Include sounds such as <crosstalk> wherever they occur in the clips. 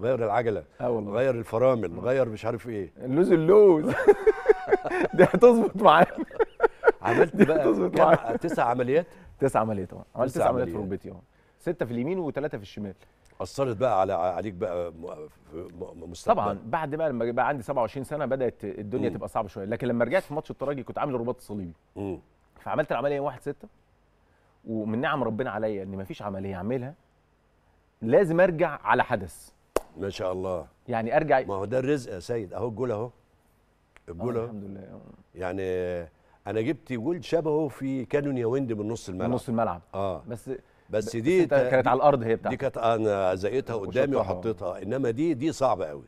غير العجله اه والله غير الفرامل غير مش عارف ايه اللوز اللوز <laughs> دي هتظبط معايا عملت بقى تسع عمليات تسع عمليات اه عملت تسع عمليات في ركبتي اه سته في اليمين وثلاثه في الشمال اثرت بقى على عليك بقى مستقبل طبعا بعد بقى لما بقى عندي 27 سنه بدات الدنيا م. تبقى صعبه شويه لكن لما رجعت في ماتش الترجي كنت عامل رباط الصليبي فعملت العمليه 1 6 ومن نعم ربنا عليا ان مفيش عمليه اعملها لازم ارجع على حدث ما شاء الله يعني ارجع ما هو ده الرزق يا سيد اهو الجول اهو الجول آه، اهو الحمد لله يعني انا جبت جول شبهه في كانون يا ويند من نص الملعب من نص الملعب اه بس بس دي بس كانت على الارض هي بتاعتك دي كانت انا زقيتها قدامي وحطيتها انما دي دي صعبه قوي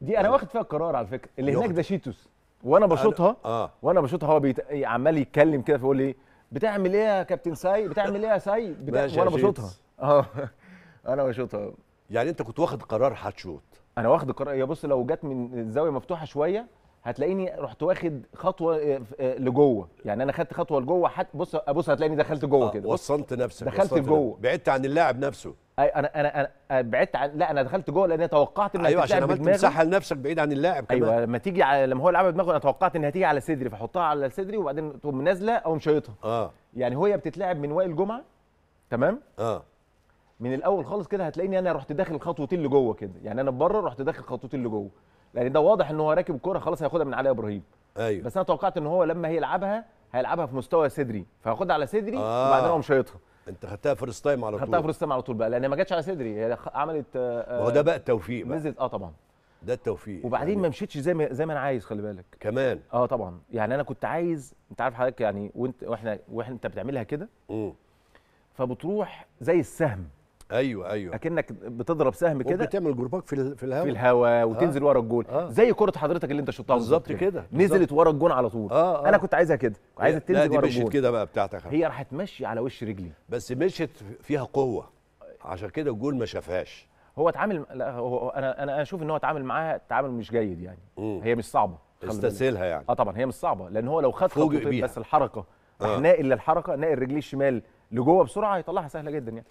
دي انا واخد فيها القرار على فكره اللي هناك ده شيتوس وانا بشوطها آه. وانا بشوطها هو بيت... إيه، عمال يتكلم كده فيقول لي بتعمل ايه يا كابتن ساي بتعمل ايه يا ساي بتاع... وانا بشوطها اه <laughs> انا بشوطها يعني انت كنت واخد قرار هتشوط انا واخد قرار يا بص لو جت من الزاويه مفتوحه شويه هتلاقيني رحت واخد خطوه آه، آه، لجوه يعني انا خدت خطوه لجوه حت بص بص هتلاقيني دخلت جوه آه كده وصلت نفسك دخلت وصلت جوه بعدت عن اللاعب نفسه انا انا انا آه، بعدت عن لا انا دخلت جوه لان توقعت ان ايوه عشان عملت مساحه لنفسك بعيد عن اللاعب كمان ايوه لما تيجي على... لما هو لعبها دماغه انا توقعت انها تيجي على صدري فاحطها على صدري وبعدين تقوم نازله او مشيطها اه يعني هي بتتلعب من وائل جمعه تمام اه من الاول خالص كده هتلاقيني انا رحت داخل خطوتين لجوه كده يعني انا بره رحت داخل خطوتين لجوه لان ده واضح ان هو راكب الكوره خلاص هياخدها من علي ابراهيم ايوه بس انا توقعت ان هو لما هيلعبها هيلعبها في مستوى صدري فهاخدها على صدري آه. وبعدين اقوم شايطها انت خدتها فيرست تايم على طول خدتها فيرست تايم على طول بقى لان ما جاتش على صدري هي عملت آه ما هو ده بقى التوفيق بقى نزلت اه طبعا ده التوفيق وبعدين يعني ما مشيتش زي ما زي ما انا عايز خلي بالك كمان اه طبعا يعني انا كنت عايز انت عارف حضرتك يعني وانت واحنا واحنا انت بتعملها كده فبتروح زي السهم ايوه ايوه اكنك بتضرب سهم كده وبتعمل جرباك في ال... في الهواء في الهواء آه. وتنزل آه. ورا الجون آه. زي كره حضرتك اللي انت شطها بالظبط كده نزلت ورا الجون على طول آه آه. انا كنت عايزها كده عايزها تنزل ورا الجون لا دي مشيت كده بقى بتاعتك هي راح تمشي على وش رجلي بس مشيت فيها قوه عشان كده الجون ما شافهاش هو اتعامل لا هو انا انا اشوف ان هو اتعامل معاها تعامل مش جيد يعني مم. هي مش صعبه استسهلها يعني اه طبعا هي مش صعبه لان هو لو خد خطوتين بس الحركه آه. ناقل للحركه ناقل رجليه الشمال لجوه بسرعه هيطلعها سهله جدا يعني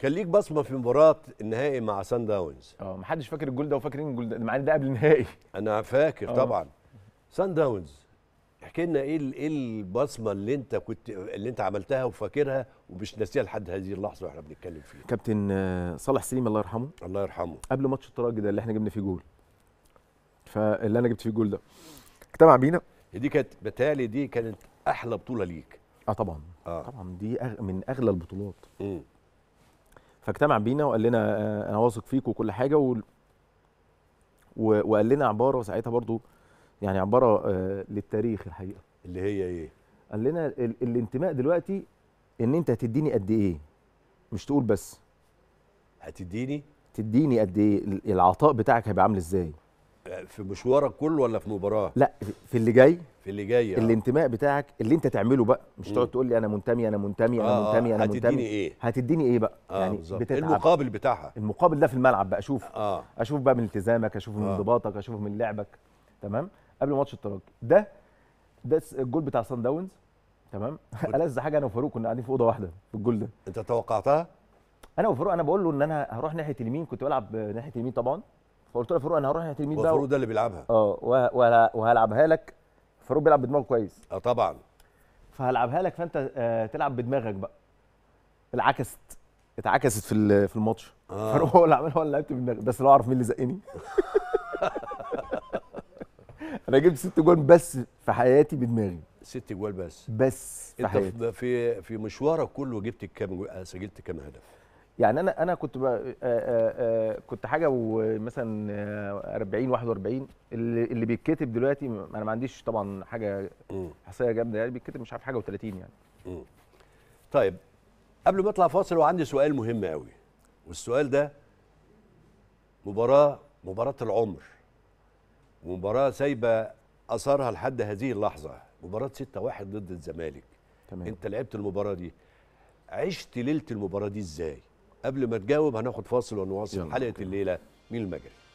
كان ليك بصمه في مباراه النهائي مع سان داونز اه ما حدش فاكر الجول ده وفاكرين الجول ده مع ده قبل النهائي انا فاكر أوه. طبعا سان داونز احكي لنا ايه ايه البصمه اللي انت كنت اللي انت عملتها وفاكرها ومش ناسيها لحد هذه اللحظه واحنا بنتكلم فيها كابتن آه، صالح سليم الله يرحمه الله يرحمه قبل ماتش التراجي ده اللي احنا جبنا فيه جول فاللي انا جبت فيه الجول ده اجتمع بينا دي كانت بتالي دي كانت احلى بطوله ليك اه طبعا آه. طبعا دي أغ... من اغلى البطولات م. فاجتمع بينا وقال لنا آه، انا واثق فيك وكل حاجه و... و... وقال لنا عباره ساعتها برضو يعني عباره آه، للتاريخ الحقيقه اللي هي ايه قال لنا ال... الانتماء دلوقتي ان انت هتديني قد ايه مش تقول بس هتديني تديني قد ايه العطاء بتاعك هيبقى عامل ازاي في مشوارك كله ولا في مباراه لا في اللي جاي في اللي جاي آه. الانتماء بتاعك اللي انت تعمله بقى مش تقعد تقول لي انا منتمي انا منتمي انا آه،, آه منتمي انا هتديني منتمي ايه هتديني ايه بقى آه يعني بتتعب. المقابل بتاعها المقابل ده في الملعب بقى اشوف آه اشوف بقى من التزامك اشوف آه من انضباطك اشوف من لعبك تمام قبل ماتش الترجي ده ده الجول بتاع سان داونز تمام <laughs> ألذ حاجه انا وفاروق كنا قاعدين في اوضه واحده في الجول ده انت توقعتها انا وفاروق انا بقول له ان انا هروح ناحيه اليمين كنت بلعب ناحيه اليمين طبعا فقلت له فاروق انا هروح ناحيه تلميذ بقى فاروق ده اللي بيلعبها اه وهلعبها لك فاروق بيلعب بدماغه كويس اه طبعا فهلعبها لك فانت آه، تلعب بدماغك بقى العكست اتعكست في في الماتش آه. فاروق هو اللي عملها هو اللي لعبت بدماغي بس لو اعرف مين اللي زقني <laughs> انا جبت ست جوان بس في حياتي بدماغي ست جوال بس بس في انت حياتي. في في مشوارك كله جبت كام آه، سجلت كام هدف يعني انا انا كنت بقى آآ آآ كنت حاجه ومثلا 40 41 اللي, اللي بيتكتب دلوقتي انا ما عنديش طبعا حاجه احصائيه جامده يعني بيتكتب مش عارف حاجه و30 يعني مم. طيب قبل ما اطلع فاصل وعندي سؤال مهم قوي والسؤال ده مباراه مباراه العمر ومباراه سايبه اثرها لحد هذه اللحظه مباراه 6 1 ضد الزمالك تمام. انت لعبت المباراه دي عشت ليله المباراه دي ازاي قبل ما تجاوب هناخد فاصل ونواصل حلقه الليله من المجال